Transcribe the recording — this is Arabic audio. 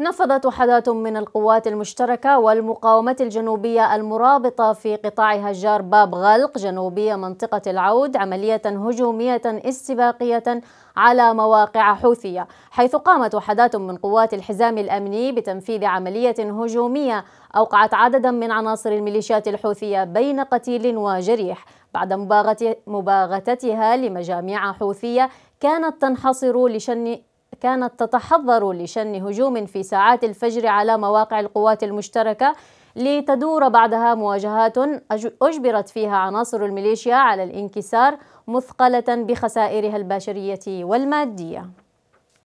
نفذت وحدات من القوات المشتركة والمقاومة الجنوبية المرابطة في قطاع هجار باب غلق جنوبية منطقة العود عملية هجومية استباقية على مواقع حوثية حيث قامت وحدات من قوات الحزام الأمني بتنفيذ عملية هجومية أوقعت عددا من عناصر الميليشيات الحوثية بين قتيل وجريح بعد مباغتها لمجاميع حوثية كانت تنحصر لشن كانت تتحضر لشن هجوم في ساعات الفجر على مواقع القوات المشتركة لتدور بعدها مواجهات أجبرت فيها عناصر الميليشيا على الانكسار مثقلة بخسائرها البشرية والمادية